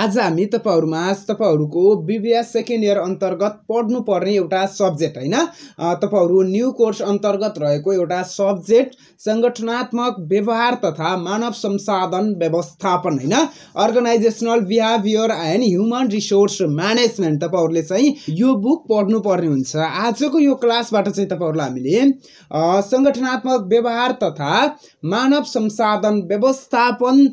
आज हामी तपाईँहरूमा तपाईँहरूको बिबिए सेकेन्ड इयर अन्तर्गत पढ्नुपर्ने एउटा सब्जेक्ट होइन तपाईँहरू न्यू कोर्स अन्तर्गत रहेको एउटा सब्जेक्ट सङ्गठनात्मक व्यवहार तथा मानव संसाधन व्यवस्थापन होइन organisational behaviour and human resource management तपाईँहरूले चाहिँ यो बुक पढ्नुपर्ने हुन्छ आजको यो क्लासबाट चाहिँ तपाईँहरूलाई हामीले सङ्गठनात्मक व्यवहार तथा मानव संसाधन व्यवस्थापन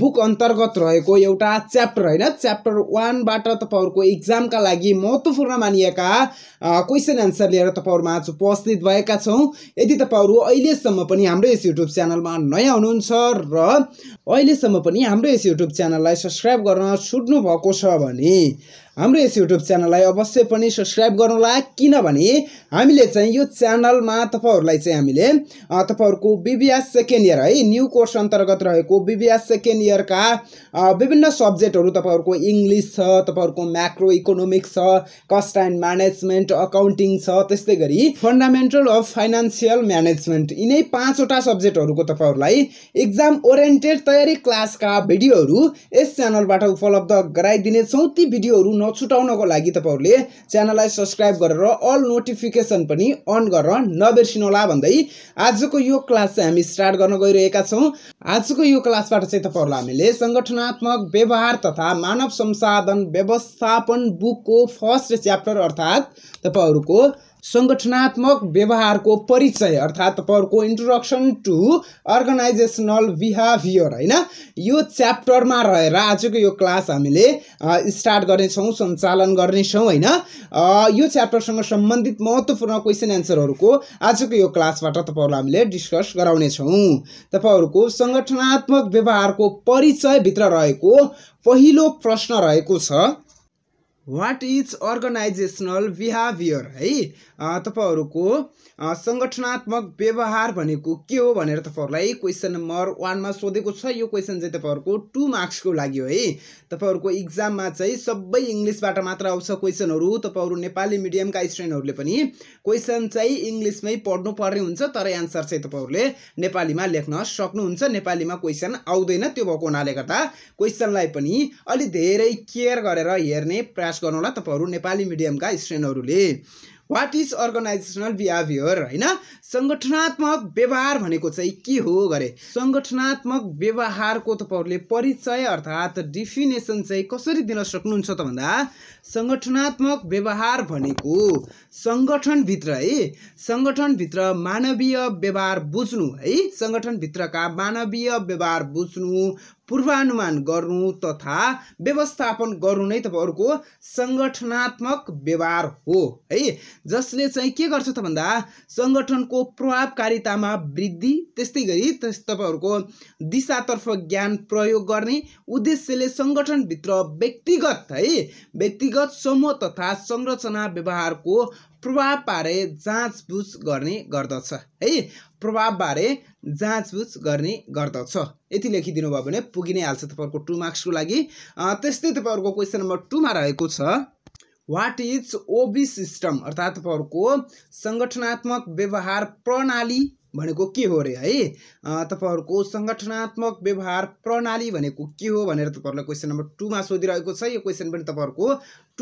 बुक अन्तर्गत रहेको एउटा च्याप च्याप्टर होइन च्याप्टर वानबाट तपाईँहरूको इक्जामका लागि महत्त्वपूर्ण मानिएका क्वेसन एन्सर लिएर तपाईँहरूमा आज उपस्थित भएका छौँ यदि तपाईँहरू अहिलेसम्म पनि हाम्रो यस युट्युब च्यानलमा नयाँ हुनुहुन्छ र अहिलेसम्म पनि हाम्रो यस युट्युब च्यानललाई सब्सक्राइब गर्न छुट्नु भएको छ भने हाम्रो यस युट्युब च्यानललाई अवश्य पनि सब्सक्राइब गर्नुहोला किनभने हामीले चाहिँ यो च्यानलमा तपाईँहरूलाई चाहिँ हामीले तपाईँहरूको बिबिएस सेकेन्ड इयर है न्यू कोर्स अन्तर्गत रहेको बिबिएस सेकेन्ड इयरका विभिन्न सब्जेक्टहरू तपाईँहरूको इङ्ग्लिस छ तपाईँहरूको म्याक्रो इकोनोमिक्स छ कस्ट एन्ड म्यानेजमेन्ट अकाउन्टिङ छ त्यस्तै गरी फन्डामेन्टल अफ फाइनेन्सियल म्यानेजमेन्ट यिनै पाँचवटा सब्जेक्टहरूको तपाईँहरूलाई इक्जाम ओरिएन्टेड तयारी क्लासका भिडियोहरू यस च्यानलबाट उपलब्ध गराइदिनेछौँ ती भिडियोहरू नछुटाउनको लागि तपाईँहरूले च्यानललाई सब्सक्राइब गरेर अल नोटिफिकेसन पनि अन गरेर नबिर्सिनुहोला भन्दै आजको यो क्लास चाहिँ हामी स्टार्ट गर्न गइरहेका छौँ आजको यो क्लासबाट चाहिँ तपाईँहरूलाई हामीले सङ्गठनात्मक व्यवहार तथा मानव संसाधन व्यवस्थापन बुकको फर्स्ट च्याप्टर अर्थात् तपाईँहरूको सङ्गठनात्मक व्यवहारको परिचय अर्थात् तपाईँहरूको इन्ट्रोडक्सन टु अर्गनाइजेसनल बिहेभियर होइन यो च्याप्टरमा रहेर आजको यो क्लास हामीले स्टार्ट गर्नेछौँ सञ्चालन गर्नेछौँ होइन यो च्याप्टरसँग सम्बन्धित महत्त्वपूर्ण क्वेसन एन्सरहरूको आजको यो क्लासबाट तपाईँहरूलाई हामीले डिस्कस गराउनेछौँ तपाईँहरूको सङ्गठनात्मक व्यवहारको परिचयभित्र रहेको पहिलो प्रश्न रहेको छ वाट इज अर्गनाइजेसनल बिहेभियर है तपाईँहरूको सङ्गठनात्मक व्यवहार भनेको के हो भनेर तपाईँहरूलाई क्वेसन नम्बर वानमा सोधेको छ यो क्वेसन चाहिँ तपाईँहरूको टु मार्क्सको लागि हो है तपाईँहरूको इक्जाममा चाहिँ सबै इङ्ग्लिसबाट मात्र आउँछ क्वेसनहरू तपाईँहरू नेपाली मिडियमका स्टुडेन्टहरूले पनि क्वेसन चाहिँ इङ्ग्लिसमै पढ्नु पर्ने हुन्छ तर एन्सर चाहिँ तपाईँहरूले नेपालीमा लेख्न सक्नुहुन्छ नेपालीमा क्वेसन आउँदैन त्यो भएको हुनाले गर्दा क्वेसनलाई पनि अलि धेरै केयर गरेर हेर्ने प्रयास गर्नुहोला तपाईँहरू नेपाली मिडियमका स्टुडेन्टहरूले वाट इज अर्गनाइजेसनल बिहेभियर होइन सङ्गठनात्मक व्यवहार भनेको चाहिँ के हो गरे सङ्गठनात्मक व्यवहारको तपाईँहरूले परिचय अर्थात् डिफिनेसन चाहिँ कसरी दिन सक्नुहुन्छ त भन्दा सङ्गठनात्मक व्यवहार भनेको सङ्गठनभित्र है सङ्गठनभित्र मानवीय व्यवहार बुझ्नु है सङ्गठनभित्रका मानवीय व्यवहार बुझ्नु पूर्वानुमान गर्नु तथा व्यवस्थापन गर्नु नै तपाईँहरूको सङ्गठनात्मक व्यवहार हो है जसले चाहिँ के गर्छ त भन्दा सङ्गठनको प्रभावकारितामा वृद्धि त्यस्तै गरी त्यस तपाईँहरूको दिशातर्फ ज्ञान प्रयोग गर्ने उद्देश्यले सङ्गठनभित्र व्यक्तिगत है व्यक्तिगत समूह तथा संरचना व्यवहारको प्रभावबारे जाँचबुझ गर्ने गर्दछ है प्रभावबारे जाँचबुझ गर्ने गर्दछ यति लेखिदिनु भयो भने पुगि नै हाल्छ तपाईँहरूको टु मार्क्सको लागि त्यस्तै तपाईँहरूको क्वेसन नम्बर टूमा रहेको छ वाट इज ओबी सिस्टम अर्थात् तपाईँहरूको सङ्गठनात्मक व्यवहार प्रणाली भनेको के हो अरे है तपाईँहरूको सङ्गठनात्मक व्यवहार प्रणाली भनेको के हो भनेर तपाईँहरूलाई क्वेसन नम्बर टूमा सोधिरहेको छ यो क्वेसन पनि तपाईँहरूको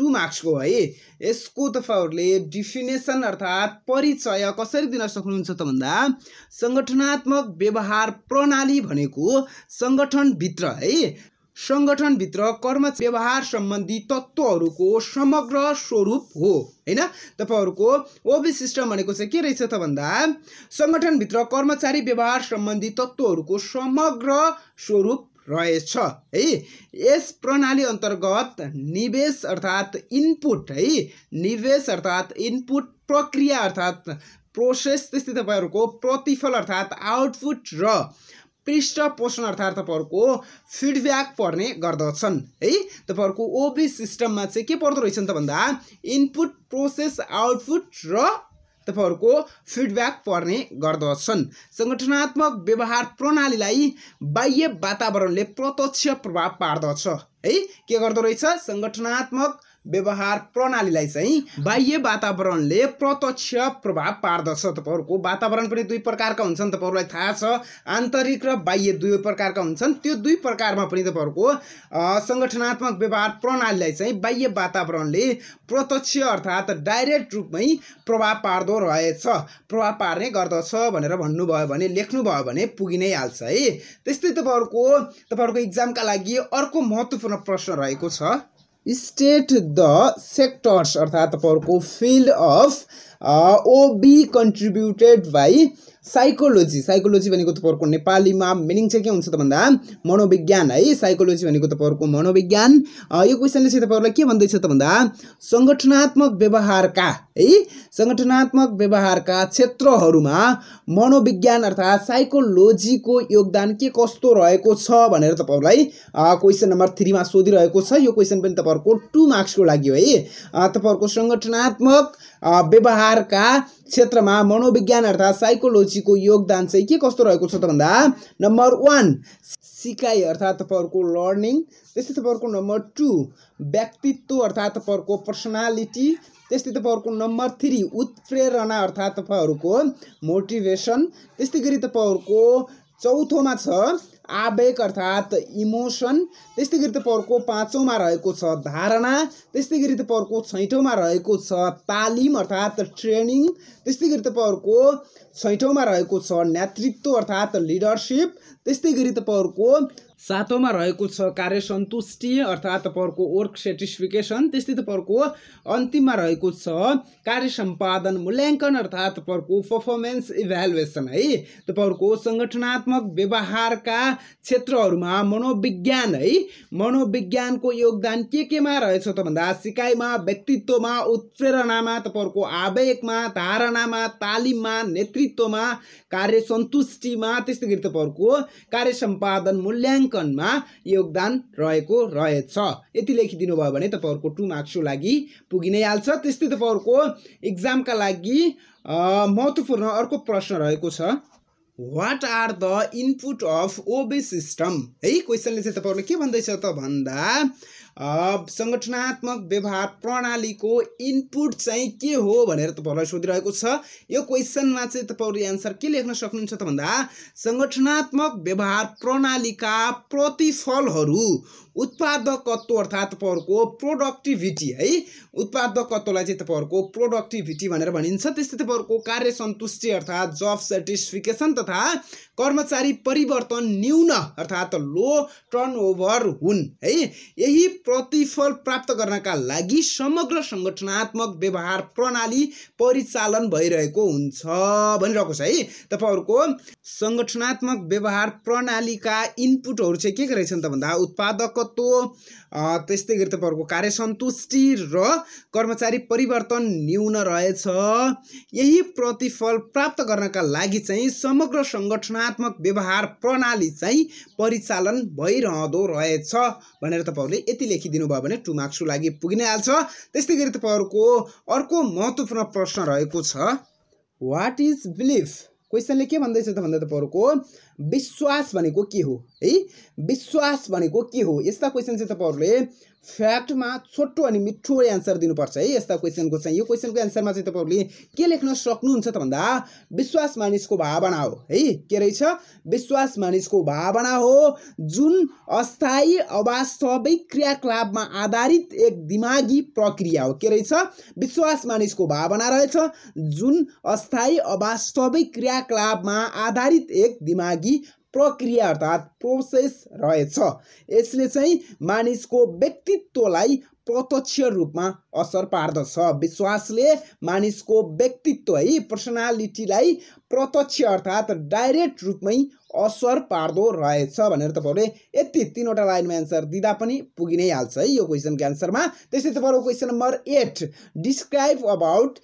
टु मार्क्सको है यसको तपाईँहरूले डिफिनेसन अर्थात् परिचय कसरी दिन सक्नुहुन्छ त भन्दा सङ्गठनात्मक व्यवहार प्रणाली भनेको सङ्गठनभित्र है सङ्गठनभित्र कर्म व्यवहार सम्बन्धी तत्त्वहरूको समग्र स्वरूप हो होइन तपाईँहरूको ओबी सिस्टम भनेको चाहिँ के रहेछ त भन्दा सङ्गठनभित्र कर्मचारी व्यवहार सम्बन्धी तत्त्वहरूको समग्र स्वरूप रहेछ है यस प्रणाली अन्तर्गत निवेश अर्थात् इनपुट है निवेश अर्थात् इनपुट प्रक्रिया अर्थात् प्रोसेस त्यस्तै तपाईँहरूको प्रतिफल अर्थात् आउटपुट र पृष्ठ पोषण अर्थात् तपाईँहरूको फिडब्याक पर्ने गर्दछन् है तपाईँहरूको ओबी सिस्टममा चाहिँ के पर्दो रहेछन् त भन्दा इनपुट प्रोसेस आउटपुट र तपाईँहरूको फिडब्याक पर्ने गर्दछन् सङ्गठनात्मक व्यवहार प्रणालीलाई बाह्य वातावरणले प्रत्यक्ष प्रभाव पार्दछ है के गर्दो रहेछ सङ्गठनात्मक व्यवहार प्रणालीलाई चाहिँ बाह्य वातावरणले प्रत्यक्ष प्रभाव पार्दछ तपाईँहरूको वातावरण पनि दुई प्रकारका हुन्छन् तपाईँहरूलाई थाहा छ आन्तरिक र बाह्य दुई प्रकारका हुन्छन् त्यो दुई प्रकारमा पनि तपाईँहरूको सङ्गठनात्मक व्यवहार प्रणालीलाई चाहिँ बाह्य वातावरणले प्रत्यक्ष अर्थात् डाइरेक्ट रूपमै प्रभाव पार्दो रहेछ प्रभाव पार्ने गर्दछ भनेर भन्नुभयो भने लेख्नुभयो भने पुगि नै हाल्छ है त्यस्तै तपाईँहरूको तपाईँहरूको इक्जामका लागि अर्को महत्त्वपूर्ण प्रश्न रहेको छ स्टेट द सेक्टर्स अर्थात् तपाईँहरूको field of OB contributed by psychology psychology भनेको तपाईँहरूको नेपालीमा मिनिङ चाहिँ के हुन्छ त भन्दा मनोविज्ञान है साइकोलोजी भनेको तपाईँहरूको मनोविज्ञान यो क्वेसनले चाहिँ तपाईँहरूलाई के भन्दैछ त भन्दा सङ्गठनात्मक व्यवहारका है सङ्गठनात्मक व्यवहारका क्षेत्रहरूमा मनोविज्ञान अर्थात् साइकोलोजीको योगदान के कस्तो रहेको छ भनेर तपाईँहरूलाई क्वेसन नम्बर थ्रीमा सोधिरहेको छ यो क्वेसन पनि तपाईँहरूको टु मार्क्सको लागि हो है तपाईँहरूको सङ्गठनात्मक व्यवहारका क्षेत्रमा मनोविज्ञान अर्थात् साइकोलोजीको योगदान चाहिँ के कस्तो रहेको छ त भन्दा नम्बर वान सिकाइ अर्थात् तपाईँहरूको लर्निङ त्यस्तै तपाईँहरूको नम्बर टू व्यक्तित्व अर्थात् तपाईँहरूको पर्सनालिटी त्यस्तै तपाईँहरूको नम्बर थ्री उत्प्रेरणा अर्थात् तपाईँहरूको मोटिभेसन त्यस्तै गरी तपाईँहरूको चौथोमा छ आवेग अर्थात् इमोसन त्यस्तै गरी तपाईँहरूको पाँचौँमा रहेको छ धारणा त्यस्तै गरी तपाईँहरूको छैठौँमा रहेको छ तालिम अर्थात् ट्रेनिङ त्यस्तै गरी तपाईँहरूको छैठौँमा रहेको छ नेतृत्व अर्थात् लिडरसिप त्यस्तै गरी तपाईँहरूको सातौँमा रहेको छ कार्य सन्तुष्टि अर्थात् तपाईँहरूको वर्क सेटिस्फिकेसन त्यस्तै तपाईँहरूको अन्तिममा रहेको छ कार्य सम्पादन मूल्याङ्कन अर्थात् तपाईँहरूको पर्फर्मेन्स इभ्यालुएसन है तपाईँहरूको सङ्गठनात्मक व्यवहारका क्षेत्रहरूमा मनोविज्ञान है मनोविज्ञानको योगदान के केमा रहेछ त भन्दा सिकाइमा व्यक्तित्वमा उत्प्रेरणामा तपाईँहरूको आवेगमा धारणामा तालिममा नेतृत्वमा कार्य सन्तुष्टिमा त्यस्तै गरी तपाईँहरूको कार्य सम्पादन मूल्याङ्कन मूल्याङ्कनमा योगदान रहेको रहेछ यति लेखिदिनु भयो भने तपाईँहरूको टु मार्क्सको लागि पुगि नै हाल्छ त्यस्तै तपाईँहरूको इक्जामका लागि महत्त्वपूर्ण अर्को प्रश्न रहेको छ what are the input of OB system है क्वेसनले चाहिँ तपाईँहरूले के भन्दैछ त भन्दा सङ्गठनात्मक व्यवहार प्रणालीको इनपुट चाहिँ के हो भनेर तपाईँहरूलाई सोधिरहेको छ यो क्वेसनमा चाहिँ तपाईँहरू एन्सर के लेख्न सक्नुहुन्छ त भन्दा सङ्गठनात्मक व्यवहार प्रणालीका प्रतिफलहरू उत्पादकत्व अर्थात् तपाईँहरूको प्रोडक्टिभिटी है उत्पादकत्वलाई चाहिँ तपाईँहरूको प्रोडक्टिभिटी भनेर भनिन्छ त्यस्तै तपाईँहरूको कार्य सन्तुष्टि अर्थात् जब सेटिस्फिकेसन तथा कर्मचारी परिवर्तन न्यून अर्थात् लो टर्नओभर हुन् है यही प्रतिफल प्राप्त गर्नका लागि समग्र सङ्गठनात्मक व्यवहार प्रणाली परिचालन भइरहेको हुन्छ भनिरहेको छ है तपाईँहरूको सङ्गठनात्मक व्यवहार प्रणालीका इनपुटहरू चाहिँ के के रहेछन् त भन्दा उत्पादकत्व त्यस्तै गरी तपाईँहरूको कार्यसन्तुष्टि र कर्मचारी परिवर्तन न्यून रहेछ यही प्रतिफल प्राप्त गर्नका लागि चाहिँ समग्र सङ्गठनात्मक व्यवहार प्रणाली चाहिँ परिचालन भइरहँदो रहेछ भनेर तपाईँहरूले यति लेखिदिनु भयो भने टु मार्क्सको लागि पुगि नै हाल्छ त्यस्तै गरी तपाईँहरूको अर्को महत्त्वपूर्ण प्रश्न रहेको छ वाट इज बिलिफ क्वेसनले के भन्दैछ त भन्दा त तपाईँहरूको विश्वास भनेको के हो है विश्वास भनेको के हो यस्ता क्वेसन चाहिँ तपाईँहरूले फ्याक्टमा छोटो अनि मिठो एन्सर दिनुपर्छ है यस्ता क्वेसनको चाहिँ यो क्वेसनको एन्सरमा चाहिँ तपाईँहरूले के लेख्न सक्नुहुन्छ त भन्दा विश्वास मानिसको भावना हो है के रहेछ विश्वास मानिसको भावना हो जुन अस्थायी अवास्तविक क्रियाकलापमा आधारित एक दिमागी प्रक्रिया हो के रहेछ विश्वास मानिसको भावना रहेछ जुन अस्थायी अवास्तविक क्रियाकलापमा आधारित एक दिमागी लागि प्रक्रिया अर्थात् प्रोसेस रहेछ यसले चाहिँ मानिसको व्यक्तित्वलाई प्रत्यक्ष रूपमा असर पार्दछ विश्वासले मानिसको व्यक्तित्व है पर्सनालिटीलाई प्रत्यक्ष अर्थात् डाइरेक्ट रूपमै असर पार्दो रहेछ भनेर तपाईँहरूले यति तिनवटा लाइनमा एन्सर दिँदा पनि पुगि नै हाल्छ है यो क्वेसनको एन्सरमा त्यस्तै तपाईँहरूको question number eight describe about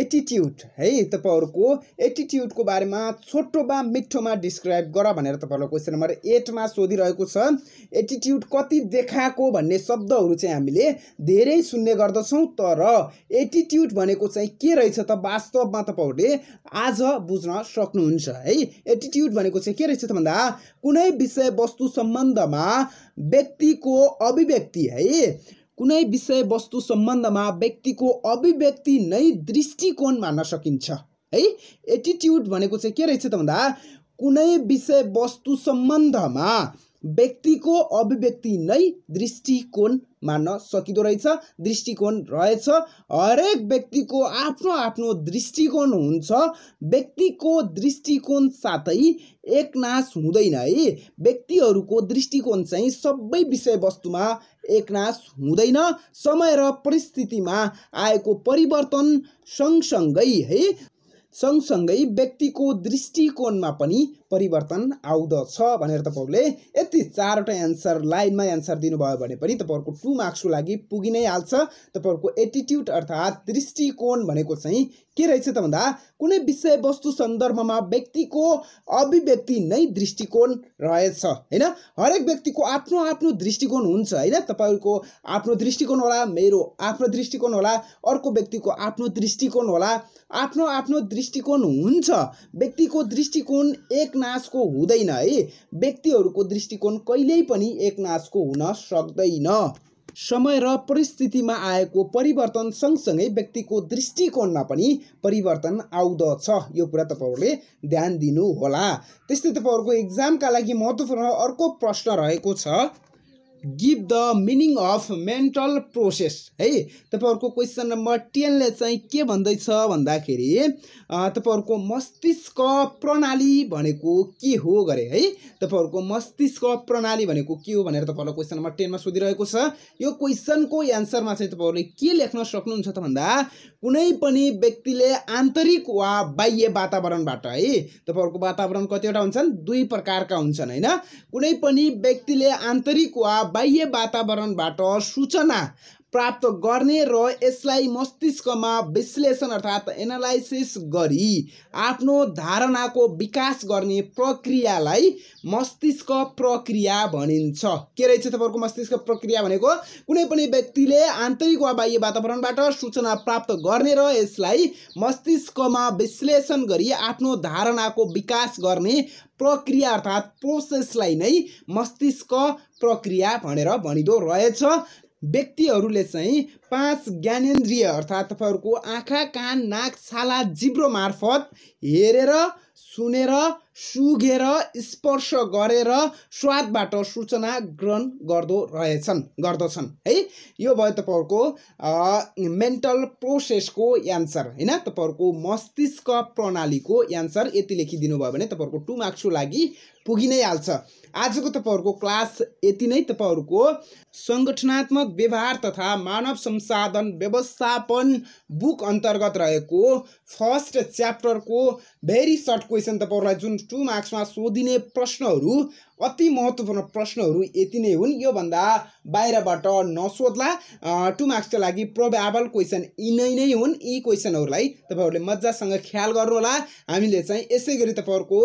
attitude है तपाईँहरूको एटिट्युडको बारेमा छोटो वा मिठोमा डिस्क्राइब गर भनेर तपाईँहरूलाई क्वेसन नम्बर एटमा सोधिरहेको छ एटिट्युड कति देखाएको भन्ने शब्दहरू चाहिँ हामीले धेरै सुन्ने गर्दछौँ तर एटिट्युड भनेको चाहिँ के रहेछ त वास्तवमा तपाईँहरूले आज बुझ्न सक्नुहुन्छ है एटिट्युड भनेको चाहिँ के रहेछ त भन्दा कुनै विषयवस्तु सम्बन्धमा व्यक्तिको अभिव्यक्ति है कुनै विषयवस्तु सम्बन्धमा व्यक्तिको अभिव्यक्ति नै दृष्टिकोण मान्न सकिन्छ है एटिट्युड भनेको चाहिँ के रहेछ त भन्दा कुनै विषयवस्तु सम्बन्धमा व्यक्तिको अभिव्यक्ति नै दृष्टिकोण मान्न सकिँदो रहेछ दृष्टिकोण रहेछ हरेक व्यक्तिको आफ्नो आफ्नो दृष्टिकोण हुन्छ व्यक्तिको दृष्टिकोण साथै एकनाश हुँदैन है व्यक्तिहरूको दृष्टिकोण चाहिँ सबै विषयवस्तुमा एकनाश हुँदैन समय र परिस्थितिमा आएको परिवर्तन सँगसँगै है सँगसँगै व्यक्तिको दृष्टिकोणमा पनि परिवर्तन आउँदछ भनेर तपाईँहरूले यति चारवटा एन्सर लाइनमा एन्सर दिनुभयो भने पनि तपाईँहरूको टु मार्क्सको लागि पुगि नै हाल्छ तपाईँहरूको एटिट्युड अर्थात् दृष्टिकोण भनेको चाहिँ के रहेछ त भन्दा कुनै विषयवस्तु सन्दर्भमा व्यक्तिको अभिव्यक्ति नै दृष्टिकोण रहेछ होइन हरेक व्यक्तिको आफ्नो आफ्नो दृष्टिकोण हुन्छ होइन तपाईँको आफ्नो दृष्टिकोण होला मेरो आफ्नो दृष्टिकोण होला अर्को व्यक्तिको आफ्नो दृष्टिकोण होला आफ्नो आफ्नो दृष्टिकोण हुन्छ व्यक्तिको दृष्टिकोण एक एकनाशको हुँदैन है व्यक्तिहरूको दृष्टिकोण कहिल्यै पनि एकनाशको हुन सक्दैन समय र परिस्थितिमा आएको परिवर्तन सँगसँगै व्यक्तिको दृष्टिकोणमा पनि परिवर्तन आउँदछ यो कुरा तपाईँहरूले ध्यान दिनुहोला त्यस्तै तपाईँहरूको इक्जामका लागि महत्त्वपूर्ण अर्को प्रश्न रहेको छ give the meaning of mental process है तपाईँहरूको क्वेसन नम्बर टेनले चाहिँ के भन्दैछ भन्दाखेरि तपाईँहरूको मस्तिष्क प्रणाली भनेको के हो गरे है तपाईँहरूको मस्तिष्क प्रणाली भनेको के हो भनेर तपाईँहरूलाई क्वेसन नम्बर टेनमा सोधिरहेको छ यो क्वेसनको एन्सरमा चाहिँ तपाईँहरूले के लेख्न सक्नुहुन्छ त भन्दा कुनै पनि व्यक्तिले आन्तरिक वा बाह्य वातावरणबाट है तपाईँहरूको वातावरण कतिवटा हुन्छन् दुई प्रकारका हुन्छन् होइन कुनै पनि व्यक्तिले आन्तरिक वा बाह्य वातावरणबाट सूचना प्राप्त गर्ने र यसलाई मस्तिष्कमा विश्लेषण अर्थात् एनालाइसिस गरी आफ्नो धारणाको विकास गर्ने प्रक्रियालाई मस्तिष्क प्रक्रिया भनिन्छ के रहेछ तपाईँहरूको मस्तिष्क प्रक्रिया भनेको कुनै पनि व्यक्तिले आन्तरिक वा बाह्य वातावरणबाट सूचना प्राप्त गर्ने र यसलाई मस्तिष्कमा विश्लेषण गरी आफ्नो धारणाको विकास गर्ने प्रक्रिया अर्थात् प्रोसेसलाई नै मस्तिष्क प्रक्रिया भनेर भनिँदो रहेछ व्यक्तिहरूले चाहिँ पाँच ज्ञानेन्द्रिय अर्थात् तपाईँहरूको आँखा कान नाक छाला जिब्रो मार्फत हेरेर सुनेर सुघेर स्पर्श गरेर स्वादबाट सूचना ग्रहण गर्दो रहेछन् गर्दछन् है यो भयो तपाईँहरूको मेन्टल प्रोसेसको एन्सर होइन तपाईँहरूको मस्तिष्क प्रणालीको एन्सर यति लेखिदिनु भयो भने तपाईँहरूको टु मार्क्सको लागि पुगि नै हाल्छ आजको तपाईँहरूको क्लास यति नै तपाईँहरूको सङ्गठनात्मक व्यवहार तथा मानव संसाधन व्यवस्थापन बुक अन्तर्गत रहेको फर्स्ट च्याप्टरको भेरी सर्ट क्वेसन तपाईँहरूलाई जुन टू मार्क्समा सोधिने प्रश्नहरू अति महत्त्वपूर्ण प्रश्नहरू यति नै हुन् योभन्दा बाहिरबाट नसोध्ला टु मार्क्सको लागि प्रोभाबल क्वेसन यिनै नै हुन् यी क्वेसनहरूलाई तपाईँहरूले मजासँग ख्याल गर्नुहोला हामीले चाहिँ यसै गरी तपाईँहरूको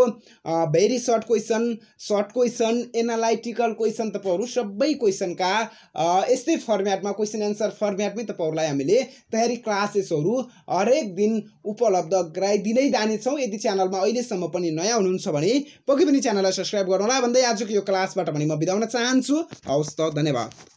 very short question short question analytical question तपाईँहरू सबै क्वेसनका यस्तै फर्मेटमा क्वेसन एन्सर फर्मेटमै तपाईँहरूलाई हामीले तयारी क्लासेसहरू हरेक दिन उपलब्ध गराइदिँदै जानेछौँ यदि च्यानलमा अहिलेसम्म पनि नयाँ हुनुहुन्छ भने पक्कै पनि च्यानललाई सब्सक्राइब गर्नुहोला भन्दै भन्दै आजको यो क्लासबाट भने म बिदा चाहन्छु हवस् त धन्यवाद